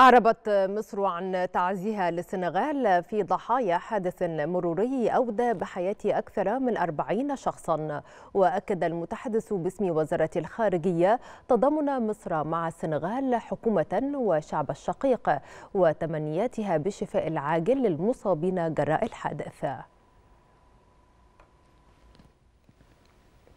أعربت مصر عن تعزيها للسنغال في ضحايا حادث مروري أودى بحياة أكثر من 40 شخصا وأكد المتحدث باسم وزارة الخارجية تضامن مصر مع السنغال حكومة وشعب الشقيق وتمنياتها بالشفاء العاجل للمصابين جراء الحادث